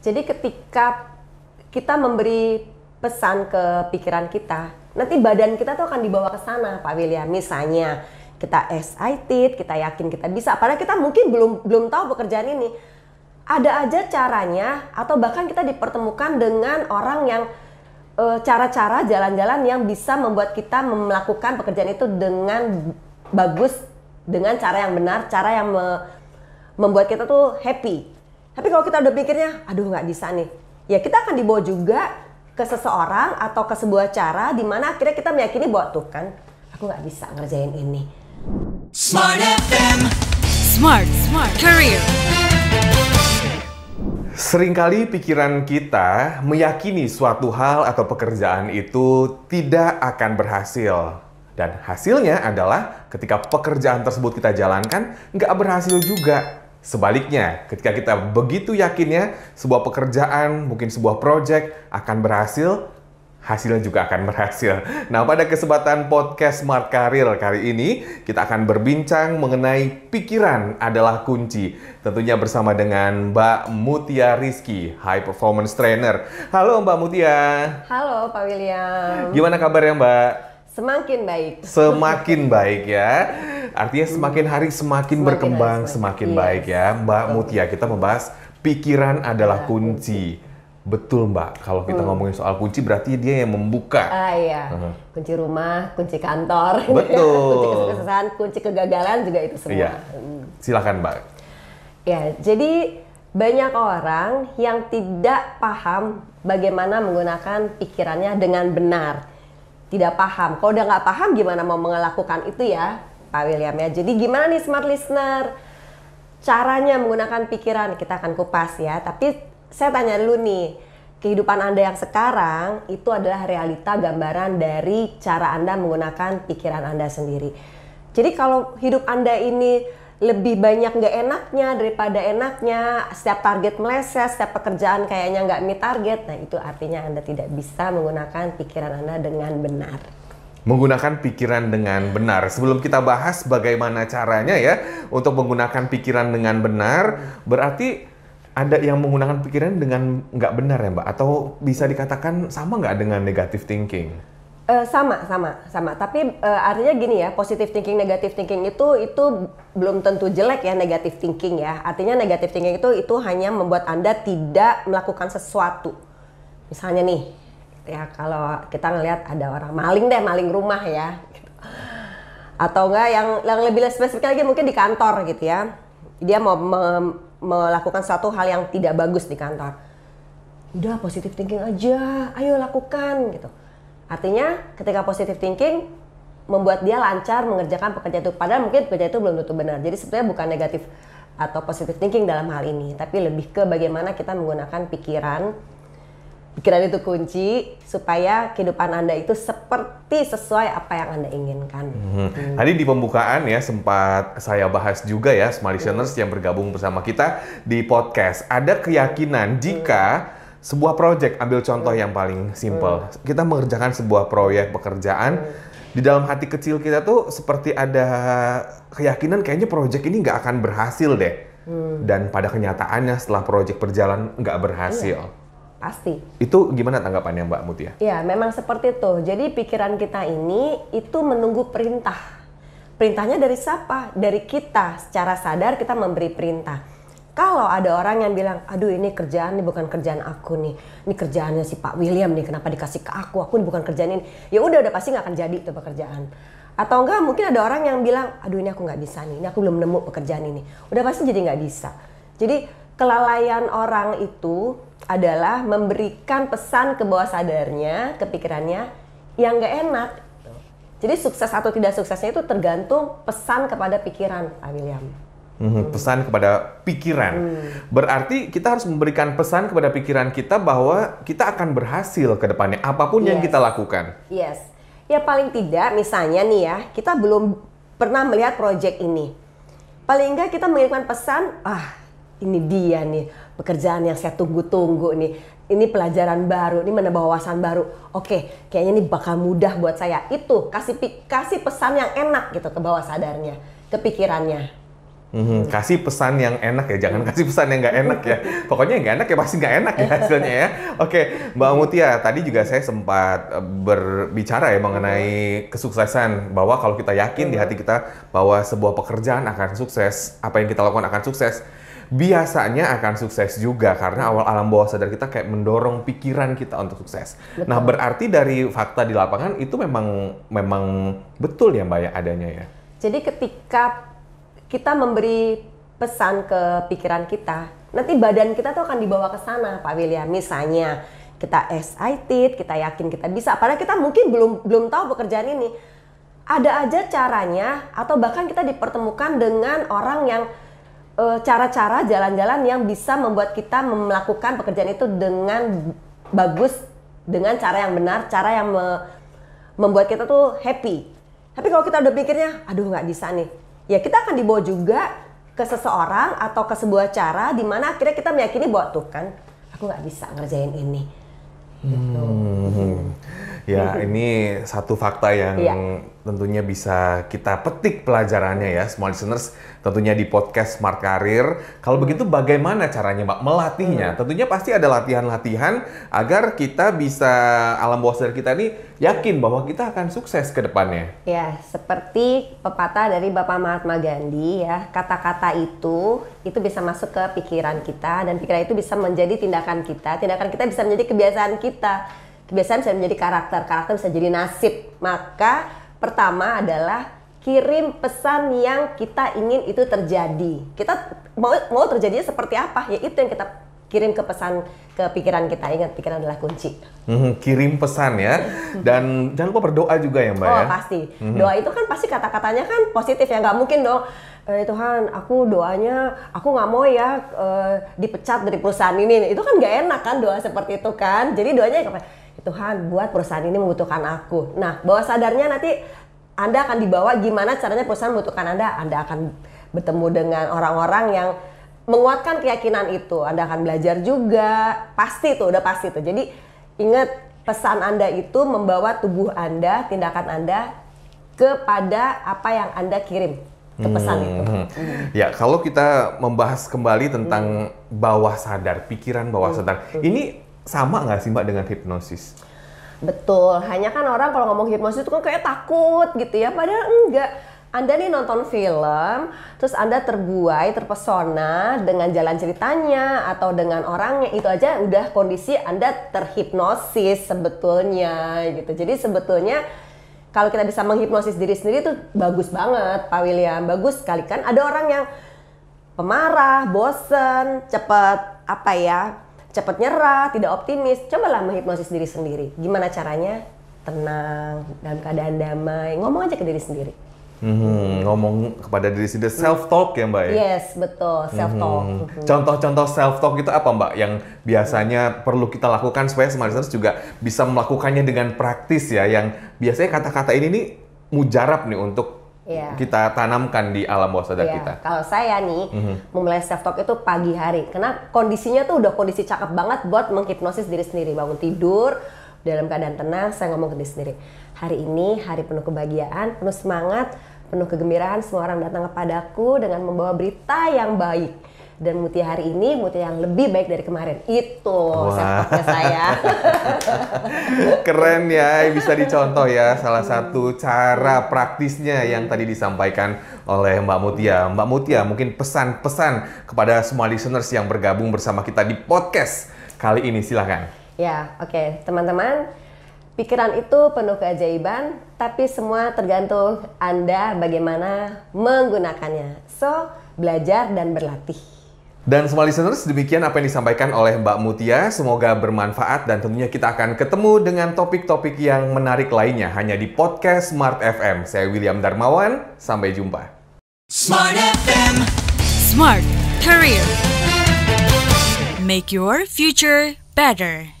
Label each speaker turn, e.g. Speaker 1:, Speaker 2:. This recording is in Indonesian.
Speaker 1: Jadi ketika kita memberi pesan ke pikiran kita, nanti badan kita tuh akan dibawa ke sana, Pak William. Misalnya kita excited, kita yakin kita bisa, padahal kita mungkin belum belum tahu pekerjaan ini. Ada aja caranya, atau bahkan kita dipertemukan dengan orang yang eh, cara-cara jalan-jalan yang bisa membuat kita melakukan pekerjaan itu dengan bagus, dengan cara yang benar, cara yang me membuat kita tuh happy tapi kalau kita udah pikirnya, aduh nggak bisa nih, ya kita akan dibawa juga ke seseorang atau ke sebuah cara di mana akhirnya kita meyakini bahwa tuh kan aku nggak bisa ngerjain ini. Smart FM, Smart Smart Career. Seringkali
Speaker 2: pikiran kita meyakini suatu hal atau pekerjaan itu tidak akan berhasil. Dan hasilnya adalah ketika pekerjaan tersebut kita jalankan, nggak berhasil juga. Sebaliknya, ketika kita begitu yakinnya sebuah pekerjaan, mungkin sebuah proyek akan berhasil, hasilnya juga akan berhasil. Nah, pada kesempatan podcast Smart Karir kali ini, kita akan berbincang mengenai pikiran adalah kunci. Tentunya bersama dengan Mbak Mutia Rizky, High Performance Trainer. Halo Mbak Mutia.
Speaker 1: Halo Pak William.
Speaker 2: Gimana kabarnya Mbak?
Speaker 1: Semakin baik.
Speaker 2: Semakin baik ya. Artinya hmm. semakin hari semakin, semakin berkembang, hari semakin, semakin baik ya. Mbak Mutia, kita membahas pikiran adalah iya. kunci. Betul Mbak, kalau kita hmm. ngomongin soal kunci berarti dia yang membuka. Ah
Speaker 1: iya, uh-huh. kunci rumah, kunci kantor. Betul. kunci kesuksesan, kunci kegagalan juga itu semua. Iya. Hmm. Silahkan Mbak. Ya, jadi banyak orang yang tidak paham bagaimana menggunakan pikirannya dengan benar tidak paham. Kalau udah nggak paham gimana mau melakukan itu ya Pak William ya. Jadi gimana nih smart listener? Caranya menggunakan pikiran kita akan kupas ya. Tapi saya tanya dulu nih, kehidupan Anda yang sekarang itu adalah realita gambaran dari cara Anda menggunakan pikiran Anda sendiri. Jadi kalau hidup Anda ini lebih banyak nggak enaknya daripada enaknya setiap target meleset setiap pekerjaan kayaknya nggak meet target nah itu artinya anda tidak bisa menggunakan pikiran anda dengan benar
Speaker 2: menggunakan pikiran dengan benar. Sebelum kita bahas bagaimana caranya ya untuk menggunakan pikiran dengan benar, berarti ada yang menggunakan pikiran dengan nggak benar ya Mbak? Atau bisa dikatakan sama nggak dengan negative thinking?
Speaker 1: Uh, sama sama sama tapi uh, artinya gini ya positive thinking negative thinking itu itu belum tentu jelek ya negative thinking ya artinya negative thinking itu itu hanya membuat anda tidak melakukan sesuatu misalnya nih ya kalau kita ngelihat ada orang maling deh maling rumah ya gitu. atau enggak yang yang lebih spesifik lagi mungkin di kantor gitu ya dia mau me melakukan satu hal yang tidak bagus di kantor udah positive thinking aja ayo lakukan gitu Artinya ketika positive thinking membuat dia lancar mengerjakan pekerjaan itu padahal mungkin pekerjaan itu belum tentu benar. Jadi sebenarnya bukan negatif atau positive thinking dalam hal ini, tapi lebih ke bagaimana kita menggunakan pikiran pikiran itu kunci supaya kehidupan anda itu seperti sesuai apa yang anda inginkan.
Speaker 2: Hmm. Hmm. Tadi di pembukaan ya sempat saya bahas juga ya smart listeners hmm. yang bergabung bersama kita di podcast ada keyakinan jika hmm sebuah proyek, ambil contoh yang paling simple hmm. kita mengerjakan sebuah proyek pekerjaan hmm. di dalam hati kecil kita tuh seperti ada keyakinan kayaknya proyek ini nggak akan berhasil deh
Speaker 1: hmm. dan
Speaker 2: pada kenyataannya setelah proyek berjalan nggak berhasil iya, pasti itu gimana tanggapannya Mbak Mutia?
Speaker 1: Ya memang seperti itu jadi pikiran kita ini itu menunggu perintah perintahnya dari siapa dari kita secara sadar kita memberi perintah kalau ada orang yang bilang, aduh ini kerjaan ini bukan kerjaan aku nih, ini kerjaannya si Pak William nih, kenapa dikasih ke aku, aku ini bukan kerjaan ini, ya udah udah pasti nggak akan jadi itu pekerjaan. Atau enggak mungkin ada orang yang bilang, aduh ini aku nggak bisa nih, ini aku belum nemu pekerjaan ini, udah pasti jadi nggak bisa. Jadi kelalaian orang itu adalah memberikan pesan ke bawah sadarnya, kepikirannya yang nggak enak. Jadi sukses atau tidak suksesnya itu tergantung pesan kepada pikiran Pak William.
Speaker 2: Hmm, pesan kepada pikiran. Hmm. Berarti kita harus memberikan pesan kepada pikiran kita bahwa kita akan berhasil ke depannya apapun yes. yang kita lakukan.
Speaker 1: Yes. Ya paling tidak misalnya nih ya, kita belum pernah melihat proyek ini. Paling enggak kita mengirimkan pesan, ah ini dia nih pekerjaan yang saya tunggu-tunggu nih. Ini pelajaran baru, ini menambah wawasan baru. Oke, kayaknya ini bakal mudah buat saya. Itu kasih kasih pesan yang enak gitu ke bawah sadarnya, ke pikirannya.
Speaker 2: Mhm, hmm Kasih pesan yang enak ya, jangan kasih pesan yang nggak enak ya. Pokoknya yang nggak enak ya pasti nggak enak ya hasilnya ya. Oke, Mbak Mutia, tadi juga saya sempat eh, berbicara ya mengenai kesuksesan bahwa kalau kita yakin di hati kita bahwa sebuah pekerjaan akan sukses, apa yang kita lakukan akan sukses, biasanya akan sukses juga karena awal alam bawah sadar kita kayak mendorong pikiran kita untuk sukses. Nah, berarti dari fakta di lapangan itu memang memang betul ya Mbak ya adanya ya.
Speaker 1: Jadi ketika kita memberi pesan ke pikiran kita, nanti badan kita tuh akan dibawa ke sana, Pak William. Misalnya kita excited, kita yakin kita bisa. Padahal kita mungkin belum belum tahu pekerjaan ini. Ada aja caranya, atau bahkan kita dipertemukan dengan orang yang eh, cara-cara jalan-jalan yang bisa membuat kita melakukan pekerjaan itu dengan bagus, dengan cara yang benar, cara yang me membuat kita tuh happy. Tapi kalau kita udah pikirnya, aduh nggak bisa nih, ya kita akan dibawa juga ke seseorang atau ke sebuah cara di mana akhirnya kita meyakini bahwa tuh kan aku nggak bisa ngerjain ini.
Speaker 2: Gitu. Hmm ya, ini satu fakta yang ya. tentunya bisa kita petik pelajarannya ya, semua listeners. Tentunya di podcast Smart Karir. Kalau hmm. begitu bagaimana caranya Mbak melatihnya? Hmm. Tentunya pasti ada latihan-latihan agar kita bisa alam bawah sadar kita ini yakin bahwa kita akan sukses ke depannya.
Speaker 1: Ya, seperti pepatah dari Bapak Mahatma Gandhi ya, kata-kata itu itu bisa masuk ke pikiran kita dan pikiran itu bisa menjadi tindakan kita, tindakan kita bisa menjadi kebiasaan kita kebiasaan bisa menjadi karakter karakter bisa jadi nasib maka pertama adalah kirim pesan yang kita ingin itu terjadi kita mau mau terjadinya seperti apa ya itu yang kita kirim ke pesan ke pikiran kita ingat pikiran adalah kunci
Speaker 2: hmm, kirim pesan ya dan jangan lupa berdoa juga ya mbak oh ya? pasti
Speaker 1: hmm. doa itu kan pasti kata katanya kan positif ya nggak mungkin dong eh, Tuhan aku doanya aku nggak mau ya eh, dipecat dari perusahaan ini itu kan nggak enak kan doa seperti itu kan jadi doanya apa Tuhan buat perusahaan ini membutuhkan aku. Nah, bawah sadarnya nanti Anda akan dibawa gimana caranya perusahaan membutuhkan Anda. Anda akan bertemu dengan orang-orang yang menguatkan keyakinan itu. Anda akan belajar juga. Pasti tuh, udah pasti tuh. Jadi ingat pesan Anda itu membawa tubuh Anda, tindakan Anda kepada apa yang Anda kirim ke pesan hmm. itu.
Speaker 2: Ya, kalau kita membahas kembali tentang hmm. bawah sadar, pikiran bawah hmm. sadar. Hmm. Ini sama nggak sih mbak dengan hipnosis?
Speaker 1: Betul, hanya kan orang kalau ngomong hipnosis itu kan kayak takut gitu ya, padahal enggak. Anda nih nonton film, terus Anda terbuai, terpesona dengan jalan ceritanya atau dengan orangnya, itu aja udah kondisi Anda terhipnosis sebetulnya gitu. Jadi sebetulnya kalau kita bisa menghipnosis diri sendiri itu bagus banget Pak William, bagus sekali kan. Ada orang yang pemarah, bosen, cepat apa ya cepat nyerah, tidak optimis, cobalah menghipnosis diri sendiri. Gimana caranya? Tenang, dalam keadaan damai, ngomong aja ke diri sendiri.
Speaker 2: Hmm, ngomong kepada diri sendiri self talk ya mbak ya.
Speaker 1: Yes betul self talk. Hmm. hmm.
Speaker 2: Contoh-contoh self talk itu apa mbak yang biasanya hmm. perlu kita lakukan supaya smart juga bisa melakukannya dengan praktis ya yang biasanya kata-kata ini nih mujarab nih untuk yeah. kita tanamkan di alam bawah sadar yeah. kita.
Speaker 1: Kalau saya nih mm-hmm. memulai self talk itu pagi hari karena kondisinya tuh udah kondisi cakep banget buat menghipnosis diri sendiri bangun tidur dalam keadaan tenang saya ngomong ke diri sendiri hari ini hari penuh kebahagiaan penuh semangat penuh kegembiraan semua orang datang kepadaku dengan membawa berita yang baik dan Mutia hari ini Mutia yang lebih baik dari kemarin. Itu wow.
Speaker 2: saya. Keren ya, bisa dicontoh ya salah satu cara praktisnya yang tadi disampaikan oleh Mbak Mutia. Mbak Mutia, mungkin pesan-pesan kepada semua listeners yang bergabung bersama kita di podcast kali ini silahkan.
Speaker 1: Ya, oke, okay. teman-teman. Pikiran itu penuh keajaiban, tapi semua tergantung Anda bagaimana menggunakannya. So, belajar dan berlatih.
Speaker 2: Dan semua listeners, demikian apa yang disampaikan oleh Mbak Mutia. Semoga bermanfaat dan tentunya kita akan ketemu dengan topik-topik yang menarik lainnya hanya di podcast Smart FM. Saya William Darmawan, sampai jumpa. Smart FM. Smart Career. Make your future better.